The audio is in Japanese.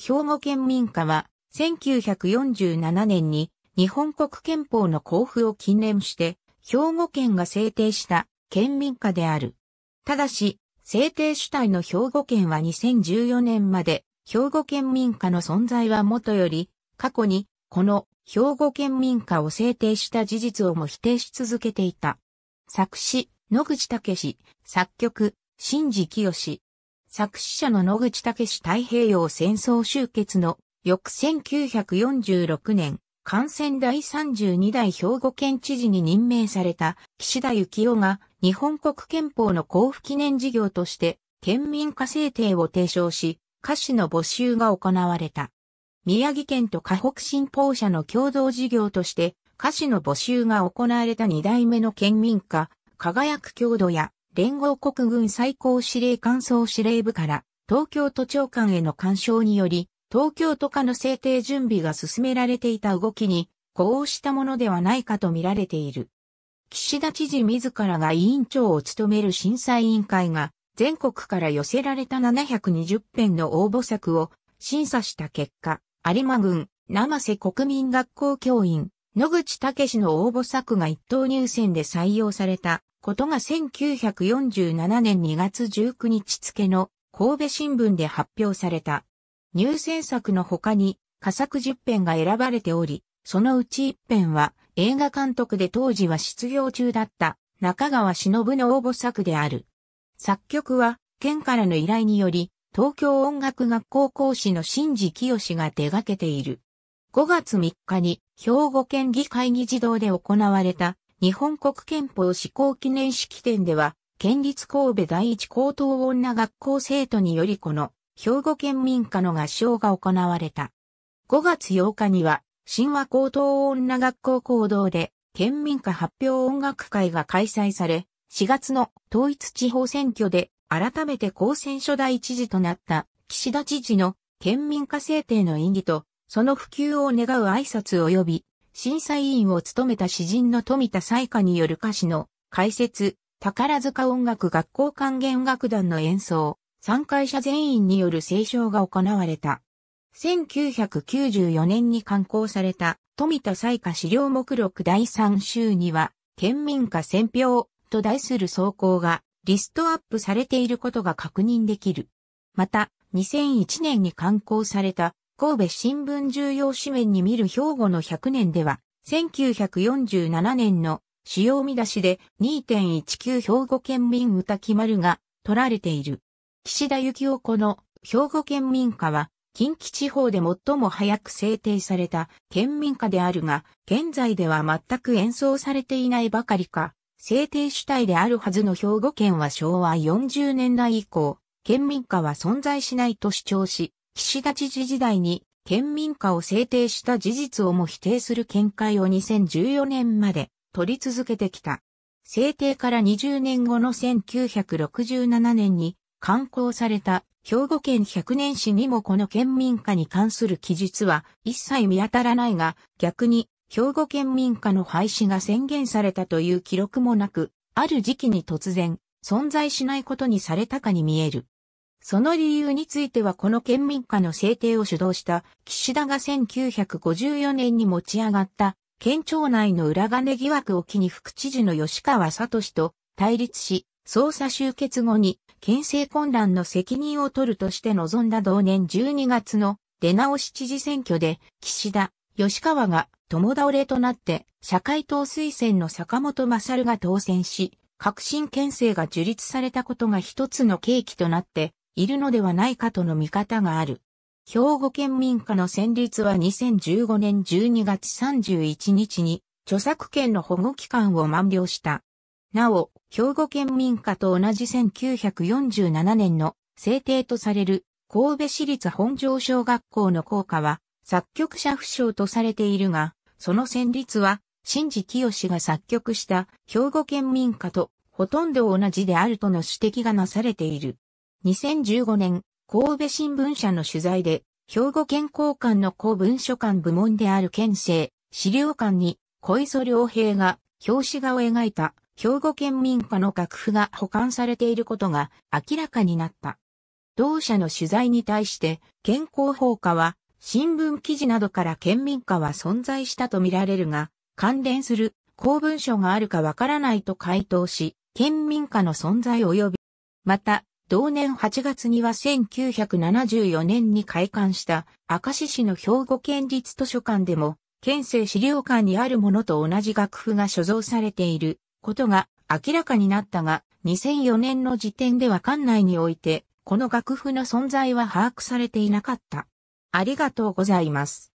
兵庫県民歌は、1947年に日本国憲法の交付を禁念して、兵庫県が制定した県民歌である。ただし、制定主体の兵庫県は2014年まで、兵庫県民歌の存在はもとより、過去に、この兵庫県民歌を制定した事実をも否定し続けていた。作詞、野口武史、作曲、新治清作詞者の野口武史太平洋戦争終結の翌1946年、感染第32代兵庫県知事に任命された岸田幸雄が日本国憲法の交付記念事業として県民化制定を提唱し、歌詞の募集が行われた。宮城県と河北新報社の共同事業として歌詞の募集が行われた2代目の県民化、輝く郷土や連合国軍最高司令官総司令部から東京都長官への干渉により、東京都下の制定準備が進められていた動きに、呼応したものではないかと見られている。岸田知事自らが委員長を務める審査委員会が、全国から寄せられた720編の応募策を審査した結果、有馬郡、生瀬国民学校教員、野口武の応募作が一等入選で採用されたことが1947年2月19日付の神戸新聞で発表された。入選作の他に、佳作10編が選ばれており、そのうち1編は映画監督で当時は失業中だった中川忍の応募作である。作曲は県からの依頼により東京音楽学校講師の新次清が手掛けている。5月3日に兵庫県議会議事堂で行われた日本国憲法施行記念式典では、県立神戸第一高等女学校生徒によりこの兵庫県民歌の合唱が行われた。5月8日には、神話高等女学校行動で県民歌発表音楽会が開催され、4月の統一地方選挙で改めて公選初代知事となった岸田知事の県民化制定の意義とその普及を願う挨拶及び、審査委員を務めた詩人の富田彩花による歌詞の解説、宝塚音楽学校管弦楽団の演奏、参会者全員による斉唱が行われた。1994年に刊行された富田彩花資料目録第3週には、県民歌選票と題する草稿がリストアップされていることが確認できる。また、2001年に刊行された神戸新聞重要紙面に見る兵庫の100年では、1947年の使用見出しで2.19兵庫県民歌決まるが取られている。岸田幸雄子の兵庫県民歌は近畿地方で最も早く制定された県民歌であるが、現在では全く演奏されていないばかりか、制定主体であるはずの兵庫県は昭和40年代以降、県民歌は存在しないと主張し、岸田知事時代に県民化を制定した事実をも否定する見解を2014年まで取り続けてきた。制定から20年後の1967年に刊行された兵庫県百年史にもこの県民化に関する記述は一切見当たらないが、逆に兵庫県民化の廃止が宣言されたという記録もなく、ある時期に突然存在しないことにされたかに見える。その理由についてはこの県民化の制定を主導した岸田が1954年に持ち上がった県庁内の裏金疑惑を機に副知事の吉川聡と対立し、捜査終結後に県政混乱の責任を取るとして臨んだ同年12月の出直し知事選挙で岸田、吉川が共倒れとなって社会党推薦の坂本勝が当選し、革新県政が樹立されたことが一つの契機となって、いるのではないかとの見方がある。兵庫県民家の戦立は2015年12月31日に著作権の保護期間を満了した。なお、兵庫県民家と同じ1947年の制定とされる神戸市立本庄小学校の校歌は作曲者不詳とされているが、その旋律は新次清が作曲した兵庫県民歌とほとんど同じであるとの指摘がなされている。2015年、神戸新聞社の取材で、兵庫県交換の公文書館部門である県政、資料館に、小磯良平が、表紙画を描いた、兵庫県民家の楽譜が保管されていることが明らかになった。同社の取材に対して、健康法課は、新聞記事などから県民家は存在したとみられるが、関連する公文書があるかわからないと回答し、県民家の存在及び、また、同年8月には1974年に開館した明石市の兵庫県立図書館でも、県政資料館にあるものと同じ楽譜が所蔵されていることが明らかになったが、2004年の時点では館内において、この楽譜の存在は把握されていなかった。ありがとうございます。